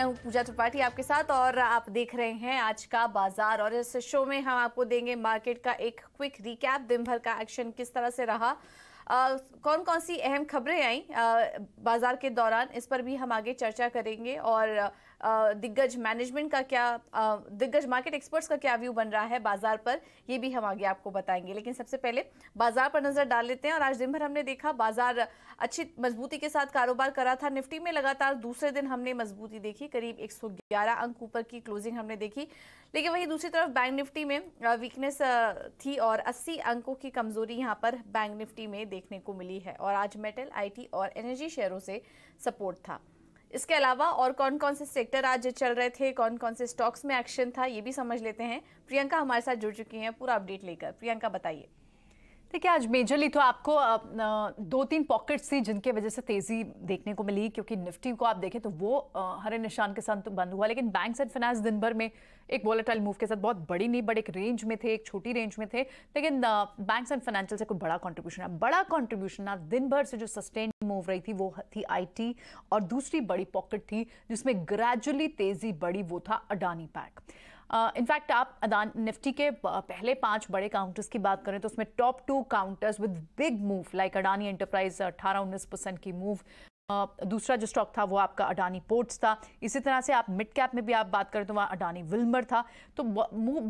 मैं हूँ पूजा त्रिपाठी आपके साथ और आप देख रहे हैं आज का बाजार और इस शो में हम आपको देंगे मार्केट का एक क्विक रिकैप दिन भर का एक्शन किस तरह से रहा आ, कौन कौन सी अहम खबरें आई बाजार के दौरान इस पर भी हम आगे चर्चा करेंगे और दिग्गज मैनेजमेंट का क्या दिग्गज मार्केट एक्सपर्ट्स का क्या व्यू बन रहा है बाजार पर ये भी हम आगे आपको बताएंगे लेकिन सबसे पहले बाजार पर नजर डाल लेते हैं और आज दिन भर हमने देखा बाजार अच्छी मजबूती के साथ कारोबार करा था निफ्टी में लगातार दूसरे दिन हमने मजबूती देखी करीब एक अंक ऊपर की क्लोजिंग हमने देखी लेकिन वही दूसरी तरफ बैंक निफ्टी में वीकनेस थी और 80 अंकों की कमजोरी यहाँ पर बैंक निफ्टी में देखने को मिली है और आज मेटल आईटी और एनर्जी शेयरों से सपोर्ट था इसके अलावा और कौन कौन से सेक्टर आज चल रहे थे कौन कौन से स्टॉक्स में एक्शन था ये भी समझ लेते हैं प्रियंका हमारे साथ जुड़ चुकी हैं पूरा अपडेट लेकर प्रियंका बताइए देखिए आज मेजरली तो आपको दो तीन पॉकेट्स थी जिनके वजह से तेजी देखने को मिली क्योंकि निफ्टी को आप देखें तो वो हरे निशान के साथ तो बंद हुआ लेकिन बैंक्स एंड फाइनेंस दिन भर में एक वॉलेटाइल मूव के साथ बहुत बड़ी नहीं बट एक रेंज में थे एक छोटी रेंज में थे लेकिन बैंक्स एंड फाइनेंशियल से कोई बड़ा कॉन्ट्रीब्यूशन है बड़ा कॉन्ट्रीब्यूशन आप दिन भर से जो सस्टेन मूव रही थी वो थी आई और दूसरी बड़ी पॉकेट थी जिसमें ग्रेजुअली तेजी बड़ी वो था अडानी पैक इनफैक्ट आप अदान निफ्टी के पहले पांच बड़े काउंटर्स की बात करें तो उसमें top two counters with big move like Adani enterprise अठारह उन्नीस परसेंट की मूव दूसरा जो स्टॉक था वो आपका अडानी पोर्ट्स था इसी तरह से आप मिड कैप में भी आप बात करें तो वहाँ अडानी विल्मर था तो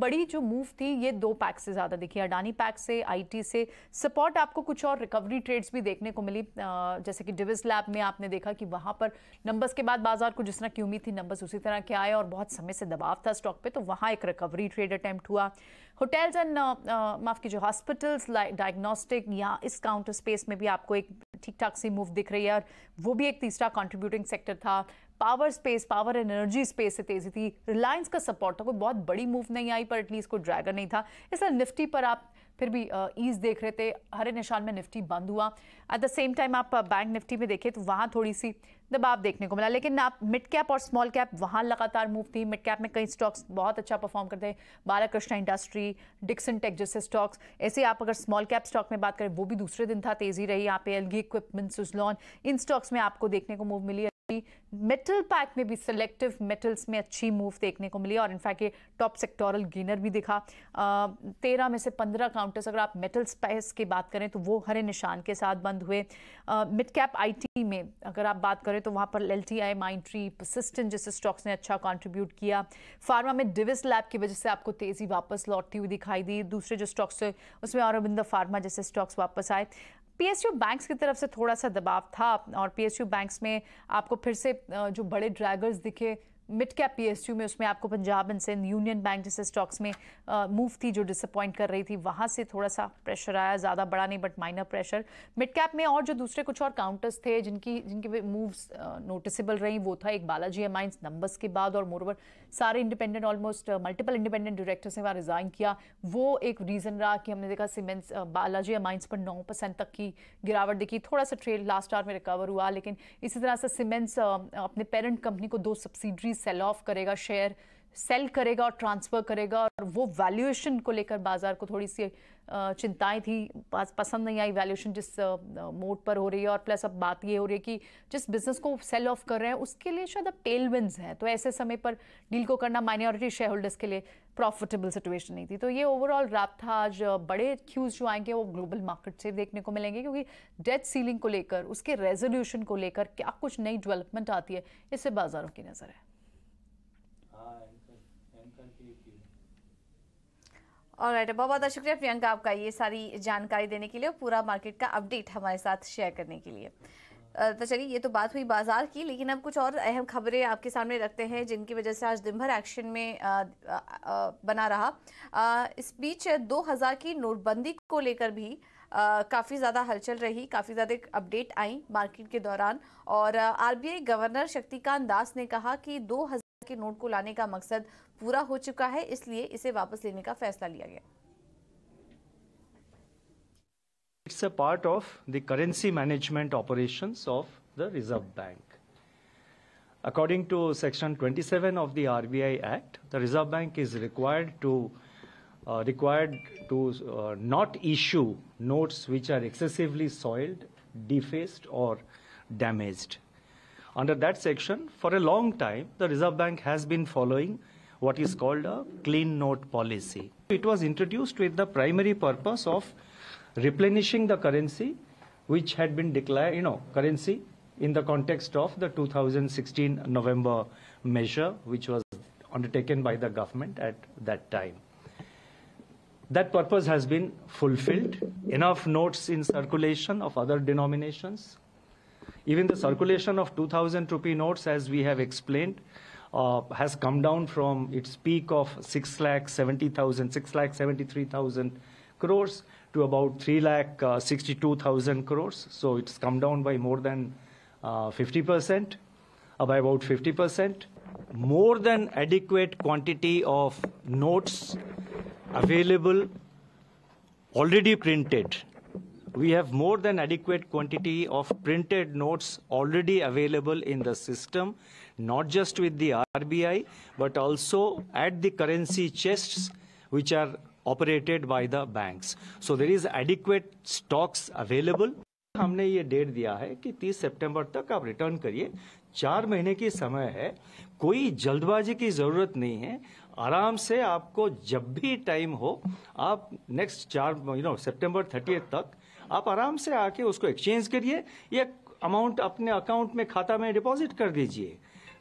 बड़ी जो मूव थी ये दो पैक से ज़्यादा देखिए अडानी पैक से आईटी से सपोर्ट आपको कुछ और रिकवरी ट्रेड्स भी देखने को मिली जैसे कि डिविज लैब में आपने देखा कि वहाँ पर नंबर्स के बाद बाजार को जिस तरह की उम्मीद थी नंबर्स उसी तरह के आए और बहुत समय से दबाव था स्टॉक पर तो वहाँ एक रिकवरी ट्रेड अटैम्प्ट हुआ होटल्स एंड माफ कीजिए हॉस्पिटल्स डायग्नोस्टिक या इस काउंटर स्पेस में भी आपको एक ठीक ठाक सी मूव दिख रही है और वो भी एक तीसरा कंट्रीब्यूटिंग सेक्टर था power space power and energy space से तेजी थी रिलायंस का सपोर्ट था कोई बहुत बड़ी मूव नहीं आई पर एटलीस्ट कोई ड्रैगर नहीं था इसलिए निफ्टी पर आप फिर भी ईज देख रहे थे हरे निशान में निफ्टी बंद हुआ एट द सेम टाइम आप बैंक निफ्टी में देखें तो वहाँ थोड़ी सी दबाव देखने को मिला लेकिन आप मिड कैप और स्मॉल कैप वहाँ लगातार मूव थी मिड कैप में कई स्टॉक्स बहुत अच्छा परफॉर्म करते हैं बालाकृष्णा इंडस्ट्री डिक्सन टेक जैसे स्टॉक्स ऐसे आप अगर स्मॉल कैप स्टॉक में बात करें वो भी दूसरे दिन था तेज़ी रही यहाँ पे एलगी इक्विपमेंट सुजलॉन इन स्टॉक्स में आपको देखने को मूव मिली मेटल पैक में भी सिलेक्टिव मेटल्स में अच्छी मूव देखने को मिली और इनफैक्ट ये टॉप सेक्टोरल गेनर भी दिखा तेरह में से पंद्रह काउंटर्स अगर आप मेटल स्पाइस की बात करें तो वो हरे निशान के साथ बंद हुए मिड कैप आईटी में अगर आप बात करें तो वहाँ पर L T I Mindtree persistent जैसे स्टॉक्स ने अच्छा कॉन्ट्रीब्यूट किया फार्मा में डिविस लैब की वजह से आपको तेज़ी वापस लौटती हुई दिखाई दी दूसरे जो स्टॉक्स थे उसमें और फार्मा जैसे स्टॉक्स वापस आए पीएसयू बैंक्स की तरफ से थोड़ा सा दबाव था और पीएसयू बैंक्स में आपको फिर से जो बड़े ड्रैगर्स दिखे मिड कैप पीएसयू में उसमें आपको Punjab and Sind union bank जैसे स्टॉक्स में मूव थी जो डिसअपॉइंट कर रही थी वहाँ से थोड़ा सा प्रेशर आया ज़्यादा बड़ा नहीं but minor pressure mid cap में और जो दूसरे कुछ और काउंटर्स थे जिनकी जिनकी मूव्स नोटिसेबल रही वो था एक बालाजी एमाइंस नंबर्स के बाद और मोरवर सारे independent almost multiple independent directors ने वहाँ रिज़ाइन किया वो एक रीज़न रहा कि हमने देखा सीमेंट्स बालाजी एम पर नौ परसेंट तक की गिरावट दिखी थोड़ा सा ट्रेड लास्ट आवर में रिकवर हुआ लेकिन इसी तरह से सीमेंट्स अपने पेरेंट कंपनी को दो सब्सिडरी ही सेल ऑफ करेगा शेयर सेल करेगा और ट्रांसफ़र करेगा और वो वैल्यूएशन को लेकर बाज़ार को थोड़ी सी चिंताएं थी पसंद नहीं आई वैल्यूएशन जिस मोड पर हो रही है और प्लस अब बात ये हो रही है कि जिस बिज़नेस को सेल ऑफ कर रहे हैं उसके लिए शायद अब टेलविंस हैं तो ऐसे समय पर डील को करना माइनॉरिटी शेयर होल्डर्स के लिए प्रॉफिटेबल सिचुएशन नहीं थी तो ये ओवरऑल रैप था आज बड़े क्यूज जो आएंगे वो ग्लोबल मार्केट से देखने को मिलेंगे क्योंकि डेट सीलिंग को लेकर उसके रेजोल्यूशन को लेकर क्या कुछ नई डेवलपमेंट आती है इससे बाज़ारों की नज़र है और राइट बहुत बहुत शुक्रिया प्रियंका आपका ये सारी जानकारी देने के लिए और पूरा मार्केट का अपडेट हमारे साथ शेयर करने के लिए तो चलिए ये तो बात हुई बाजार की लेकिन अब कुछ और अहम खबरें आपके सामने रखते हैं जिनकी वजह से आज दिन भर एक्शन में आ, आ, आ, बना रहा आ, इस बीच 2000 की नोटबंदी को लेकर भी काफ़ी ज़्यादा हलचल रही काफ़ी ज़्यादा अपडेट आई मार्केट के दौरान और आरबीआई गवर्नर शक्तिकांत दास ने कहा कि 2000 के नोट को लाने का मकसद पूरा हो चुका है इसलिए इसे वापस लेने का फैसला लिया गया it's a part of the currency management operation of the reserve bank according to section twenty seven of the RBI act the reserve bank is required to required to not issue notes which are excessively soiled defaced और damaged Under that section, for a long time, the Reserve Bank has been following what is called a clean note policy. It was introduced with the primary purpose of replenishing the currency which had been declared, you know, currency in the context of the 2016 November measure which was undertaken by the government at that time. That purpose has been fulfilled. Enough notes in circulation of other denominations even the circulation of 2,000 rupee notes, as we have explained, uh, has come down from its peak of 6 lakh 70,000, 6 lakh 73,000 crores to about 3 lakh uh, 62,000 crores. So it's come down by more than uh, 50%, uh, by about 50%. More than adequate quantity of notes available already printed we have more than adequate quantity of printed notes already available in the system, not just with the RBI, but also at the currency chests which are operated by the banks. So there is adequate stocks available. हमने ये date दिया है कि 30 सितंबर तक आप return करिए चार महीने की समय है कोई जल्दबाजी की जरूरत नहीं है आराम से आपको जब भी टाइम हो आप नेक्स्ट चार यू नो सितंबर 30 तक आप आराम से आके उसको एक्सचेंज करिए या अमाउंट अपने अकाउंट में खाता में डिपॉजिट कर दीजिए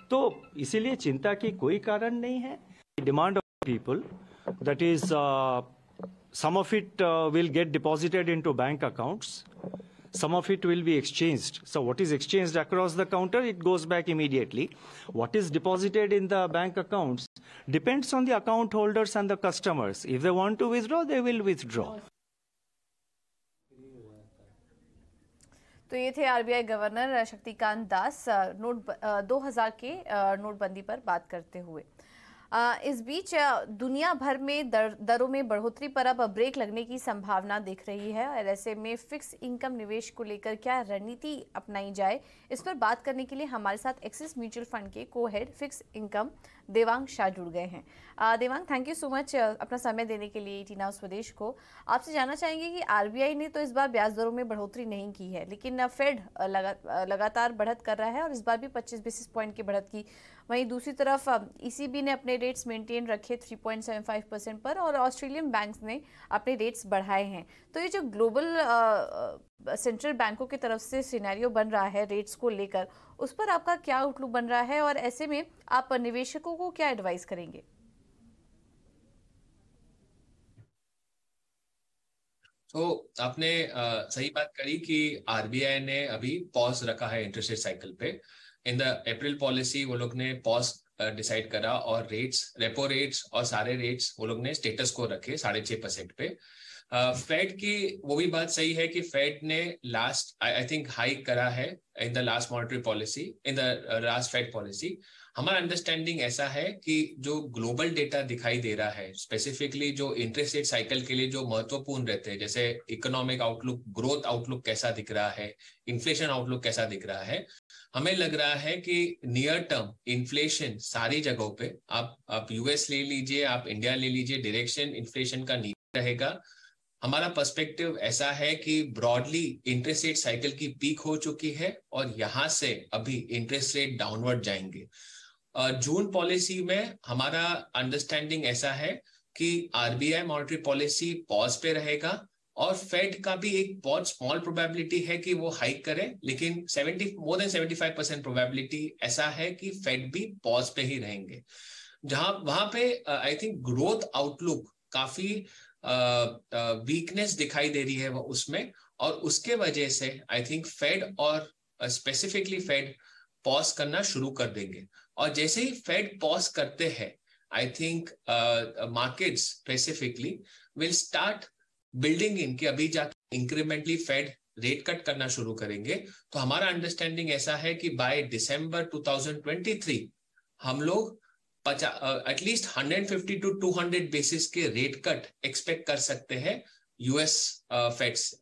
तो इसीलिए चिंता की कोई कारण नहीं है demand of people that is some of it will get deposited into bank account some of it will be exchange so what is exchange across the counter it goes back immediately what is deposited in the bank account depends on the account holders and the customers if they want to withdraw they will withdraw तो ये थे RBI governor Shaktikanta Das note दो हजार के नोटबंदी पर बात करते हुए इस बीच दुनिया भर में दर, दरों में बढ़ोतरी पर अब ब्रेक लगने की संभावना दिख रही है और ऐसे में फिक्स इनकम निवेश को लेकर क्या रणनीति अपनाई जाए इस पर बात करने के लिए हमारे साथ एक्सिस म्यूचुअल फंड के को head fix income Devang Shah जुड़ गए हैं Devang thank you so much अपना समय देने के लिए टीना स्वदेश को आपसे जानना चाहेंगे कि आर ने तो इस बार ब्याज दरों में बढ़ोतरी नहीं की है लेकिन फेड लगा, लगातार बढ़त कर रहा है और इस बार भी पच्चीस बेसिस पॉइंट की बढ़त की वहीं दूसरी तरफ ईसीबी e ने अपने रेट्स मेंटेन रखे 3.75 परसेंट पर और ऑस्ट्रेलियन बैंक्स ने अपने रेट्स बढ़ाए हैं तो ये जो ग्लोबल सेंट्रल बैंकों की तरफ से सिनेरियो बन रहा है रेट्स को लेकर उस पर आपका क्या आउटलुक बन रहा है और ऐसे में आप निवेशकों को क्या एडवाइस करेंगे तो आपने आ, सही बात करी कि आरबीआई ने अभी पॉज रखा है इंटरेस्ट रेट साइकिल पे इन द अप्रैल पॉलिसी वो लोग ने पॉज डिसाइड uh, करा और रेट्स रेपो रेट्स और सारे रेट्स वो लोग ने स्टेटस को रखे साढ़े छह परसेंट पे फेड uh, की वो भी बात सही है कि फेड ने लास्ट आई थिंक हाइक करा है in the last monetary policy in the last fed policy हमारा अंडरस्टैंडिंग ऐसा है कि जो ग्लोबल डेटा दिखाई दे रहा है स्पेसिफिकली जो इंटरेस्ट रेट साइकिल के लिए जो महत्वपूर्ण रहते हैं जैसे इकोनॉमिक आउटलुक ग्रोथ आउटलुक कैसा दिख रहा है इन्फ्लेशन आउटलुक कैसा दिख रहा है हमें लग रहा है कि नियर टर्म इन्फ्लेशन सारी जगहों पे आप आप यूएस ले लीजिए आप इंडिया ले लीजिए डायरेक्शन इन्फ्लेशन का नीचे रहेगा हमारा पर्सपेक्टिव ऐसा है कि ब्रॉडली इंटरेस्ट रेट साइकिल की पीक हो चुकी है और यहां से अभी इंटरेस्ट रेट डाउनवर्ड जाएंगे जून पॉलिसी में हमारा अंडरस्टैंडिंग ऐसा है कि आरबीआई मॉनिटरी पॉलिसी पॉज पे रहेगा और फेड का भी एक बहुत स्मॉल प्रोबेबिलिटी है कि वो हाइक करे लेकिन seventy more than five percent probability ऐसा है कि फेड भी पॉज पे ही रहेंगे जहां वहां पे आई थिंक ग्रोथ आउटलुक काफी वीकनेस uh, uh, दिखाई दे रही है वो उसमें और उसके वजह से आई थिंक फेड और स्पेसिफिकली फेड पॉज करना शुरू कर देंगे और जैसे ही फेड पॉज करते हैं I think market specifically will start building इनकी अभी जाके इंक्रीमेंटली फेड रेट कट करना शुरू करेंगे तो हमारा अंडरस्टैंडिंग ऐसा है कि बाय दिसंबर 2023 हम लोग एटलीस्ट 150 टू 200 बेसिस के रेट कट एक्सपेक्ट कर सकते हैं यूएस फेड से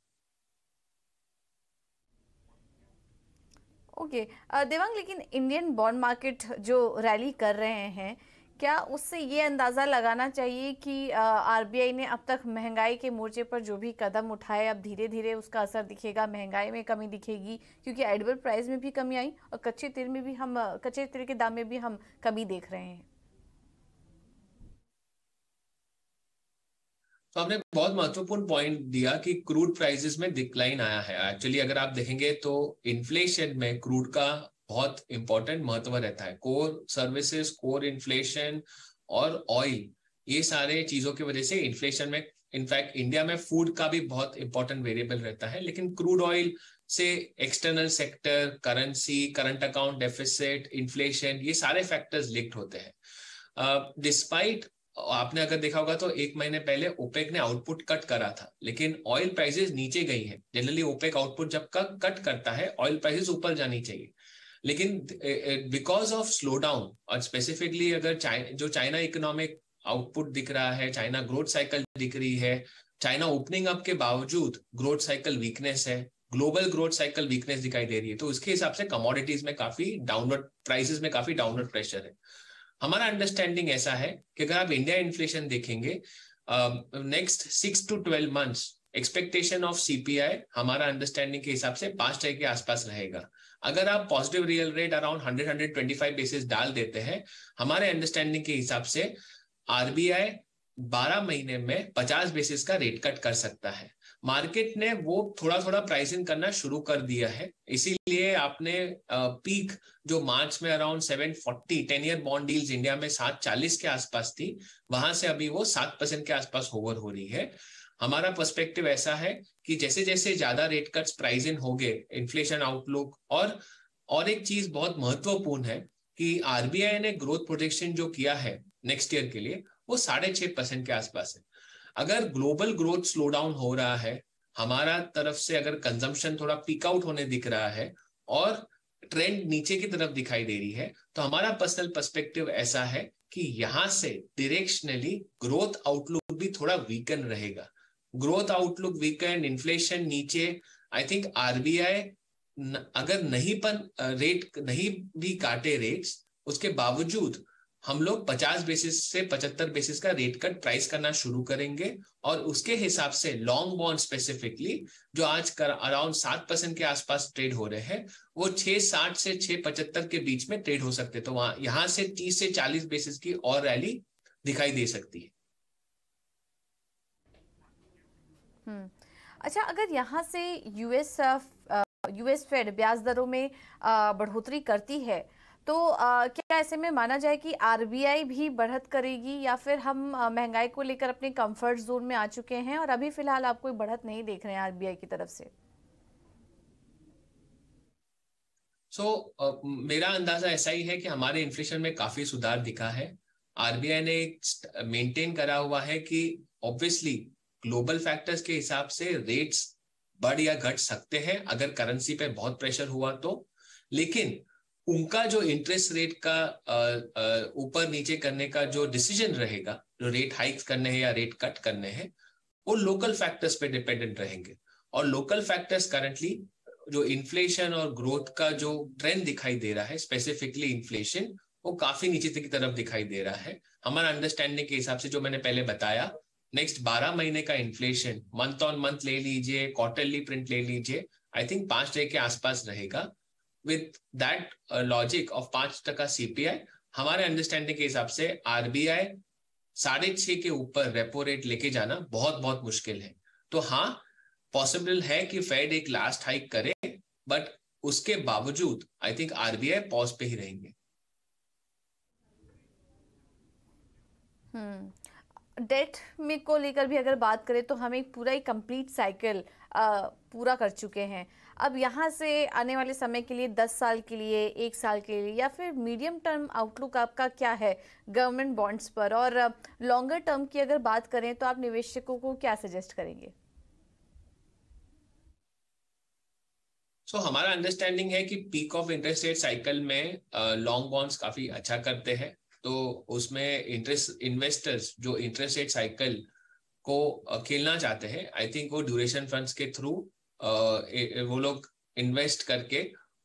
ओके okay. देवांग लेकिन इंडियन बॉन्ड मार्केट जो रैली कर रहे हैं क्या उससे ये अंदाज़ा लगाना चाहिए कि आरबीआई ने अब तक महंगाई के मोर्चे पर जो भी कदम उठाए अब धीरे धीरे उसका असर दिखेगा महंगाई में कमी दिखेगी क्योंकि एडबल प्राइस में भी कमी आई और कच्चे तेल में भी हम कच्चे तेल के दाम में भी हम कमी देख रहे हैं तो आपने बहुत महत्वपूर्ण पॉइंट दिया कि क्रूड प्राइसेस में डिक्लाइन आया है एक्चुअली अगर आप देखेंगे तो इन्फ्लेशन में क्रूड का बहुत इंपॉर्टेंट महत्व रहता है कोर सर्विसेज कोर इन्फ्लेशन और ऑयल ये सारे चीजों की वजह से इन्फ्लेशन में इनफैक्ट इंडिया में फूड का भी बहुत इंपॉर्टेंट वेरिएबल रहता है लेकिन क्रूड ऑयल से external sector currency current account deficit inflation ये सारे फैक्टर्स लिंक्ड होते हैं डिस्पाइट uh, आपने अगर देखा होगा तो एक महीने पहले ओपेक ने आउटपुट कट करा था लेकिन ऑयल प्राइसेस नीचे गई है जनरली ओपेक आउटपुट जब का कट करता है ऑयल प्राइसेस ऊपर जानी चाहिए लेकिन बिकॉज ऑफ स्लो डाउन और स्पेसिफिकली अगर चाइना जो चाइना इकोनॉमिक आउटपुट दिख रहा है चाइना ग्रोथ साइकिल दिख रही है चाइना ओपनिंग अप के बावजूद ग्रोथ साइकिल वीकनेस है ग्लोबल ग्रोथ साइकिल वीकनेस दिखाई दे रही है तो उसके हिसाब से कमोडिटीज में काफी डाउनवर्ड प्राइसेस में काफी डाउनवर्ड प्रेशर है हमारा अंडरस्टैंडिंग ऐसा है कि अगर आप इंडिया इन्फ्लेशन देखेंगे next six to twelve months expectation of CPI हमारा अंडरस्टैंडिंग के हिसाब से पांच टाइम के आसपास रहेगा अगर आप positive real rate around hundred hundred twenty five basis डाल देते हैं हमारे अंडरस्टैंडिंग के हिसाब से आरबीआई बारह महीने में पचास बेसिस का रेट कट कर सकता है मार्केट ने वो थोड़ा थोड़ा प्राइसिंग करना शुरू कर दिया है इसीलिए आपने पीक जो मार्च में around seven forty ten year bond डील्स इंडिया में सात चालीस के आसपास थी वहां से अभी वो सात परसेंट के आसपास होवर हो रही है हमारा पर्सपेक्टिव ऐसा है कि जैसे जैसे ज्यादा रेट कट्स प्राइज इन हो गए इन्फ्लेशन आउटलुक और और एक चीज बहुत महत्वपूर्ण है कि आरबीआई ने ग्रोथ प्रोजेक्शन जो किया है नेक्स्ट ईयर के लिए वो साढ़े छह परसेंट के आसपास है अगर ग्लोबल ग्रोथ स्लो डाउन हो रहा है हमारा तरफ से अगर कंजम्पशन थोड़ा पिक आउट होने दिख रहा है और ट्रेंड नीचे की तरफ दिखाई दे रही है तो हमारा पर्सनल पर्सपेक्टिव ऐसा है कि यहां से डिरेक्शनली ग्रोथ आउटलुक भी थोड़ा वीकन रहेगा growth outlook weak and inflation नीचे आई थिंक आरबीआई अगर नहीं पर रेट नहीं भी काटे रेट्स उसके बावजूद हम लोग 50 बेसिस से 75 बेसिस का रेट कट प्राइस करना शुरू करेंगे और उसके हिसाब से लॉन्ग बॉन्ड स्पेसिफिकली जो आज कर अराउंड सात परसेंट के आसपास ट्रेड हो रहे हैं वो छह साठ से छह पचहत्तर के बीच में ट्रेड हो सकते तो वहां यहां से तीस से चालीस बेसिस की और रैली दिखाई दे सकती है हम्म। अच्छा अगर यहाँ से यूएस यूएस फेड ब्याज दरों में बढ़ोतरी करती है तो क्या ऐसे में माना जाए कि आरबीआई भी बढ़त करेगी या फिर हम महंगाई को लेकर अपने कंफर्ट जोन में आ चुके हैं और अभी फिलहाल आप कोई बढ़त नहीं देख रहे हैं आरबीआई की तरफ से सो so, uh, मेरा अंदाजा ऐसा ही है कि हमारे इन्फ्लेशन में काफी सुधार दिखा है आरबीआई ने मेंटेन करा हुआ है कि ऑब्वियसली ग्लोबल फैक्टर्स के हिसाब से रेट्स बढ़ या घट सकते हैं अगर करेंसी पे बहुत प्रेशर हुआ तो लेकिन उनका जो इंटरेस्ट रेट का ऊपर नीचे करने का जो डिसीजन रहेगा जो रेट हाइक करने हैं या रेट कट करने हैं वो लोकल फैक्टर्स पे डिपेंडेंट रहेंगे और लोकल फैक्टर्स करंटली जो इन्फ्लेशन और ग्रोथ का जो ट्रेंड दिखाई दे रहा है स्पेसिफिकली इन्फ्लेशन वो काफी नीचे की तरफ दिखाई दे रहा है हमारा अंडरस्टैंडिंग के हिसाब से जो मैंने पहले बताया नेक्स्ट बारह महीने का इन्फ्लेशन मंथ ऑन मंथ ले लीजिए क्वार्टरली प्रिंट ले लीजिए आई थिंक पांच टे के आसपास रहेगा विथ दैट लॉजिक ऑफ पांच टका सीपीआई हमारे अंडरस्टैंडिंग के हिसाब से आरबीआई साढ़े छह के ऊपर रेपो रेट लेके जाना बहुत बहुत मुश्किल है तो हाँ पॉसिबल है कि फेड एक लास्ट हाइक करे बट उसके बावजूद आई थिंक आरबीआई पॉज पे ही रहेंगे हम्म डेट में को लेकर भी अगर बात करें तो हम एक पूरा ही कंप्लीट साइकिल पूरा कर चुके हैं अब यहाँ से आने वाले समय के लिए दस साल के लिए एक साल के लिए या फिर मीडियम टर्म आउटलुक आपका क्या है गवर्नमेंट बॉन्ड्स पर और लॉन्गर टर्म की अगर बात करें तो आप निवेशकों को क्या सजेस्ट करेंगे सो so, हमारा अंडरस्टैंडिंग है कि peak of interest rate cycle में लॉन्ग बॉन्ड्स काफी अच्छा करते हैं तो उसमें इंटरेस्ट इन्वेस्टर्स जो इंटरेस्ट रेट साइकिल को खेलना चाहते हैं आई थिंक वो ड्यूरेशन फंड्स के थ्रू वो लोग इन्वेस्ट करके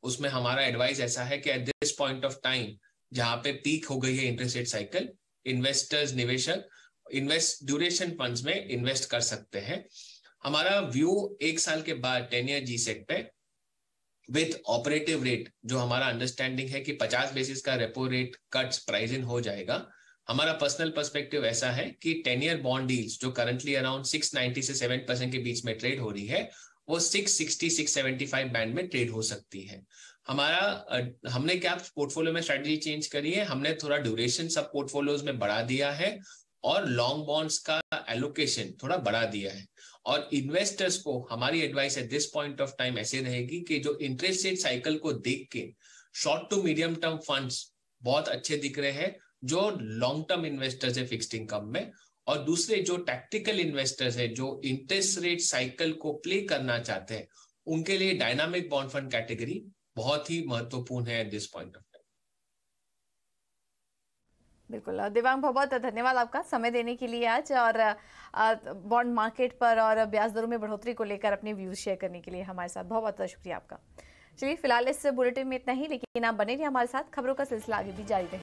उसमें हमारा एडवाइस ऐसा है कि at this point of time जहां पे पीक हो गई है इंटरेस्ट रेट साइकिल इन्वेस्टर्स निवेशक इन्वेस्ट ड्यूरेशन फंड्स में इन्वेस्ट कर सकते हैं हमारा व्यू एक साल के बाद टेन ईयर जी सेट पे विथ ऑपरेटिव रेट जो हमारा अंडरस्टैंडिंग है कि 50 बेसिस का repo rate cuts price in हो जाएगा हमारा पर्सनल पर्सपेक्टिव ऐसा है कि टेन ईयर बॉन्ड डील्स जो करंटली अराउंड 690 से 7 परसेंट के बीच में ट्रेड हो रही है वो 660 675 बैंड में ट्रेड हो सकती है हमारा हमने क्या पोर्टफोलियो में स्ट्रेटजी चेंज करी है हमने थोड़ा ड्यूरेशन सब पोर्टफोलियोज में बढ़ा दिया है और लॉन्ग बॉन्ड्स का एलोकेशन थोड़ा बढ़ा दिया है और इन्वेस्टर्स को हमारी advice at this point of time ऐसे रहेगी कि जो इंटरेस्ट रेट साइकिल को देख के short to medium term funds बहुत अच्छे दिख रहे हैं जो लॉन्ग टर्म इन्वेस्टर्स है फिक्स्ड इनकम में और दूसरे जो टैक्टिकल इन्वेस्टर्स है जो इंटरेस्ट रेट साइकिल को प्ले करना चाहते हैं उनके लिए डायनामिक बॉन्ड फंड कैटेगरी बहुत ही महत्वपूर्ण है एट दिस पॉइंट ऑफ बिल्कुल देवांग बहुत धन्यवाद आपका समय देने के लिए आज और बॉन्ड मार्केट पर और ब्याज दरों में बढ़ोतरी को लेकर अपने व्यूज शेयर करने के लिए हमारे साथ बहुत बहुत शुक्रिया आपका चलिए फिलहाल इस बुलेटिन में इतना ही लेकिन आप बने रहिए हमारे साथ खबरों का सिलसिला आगे भी जारी रहे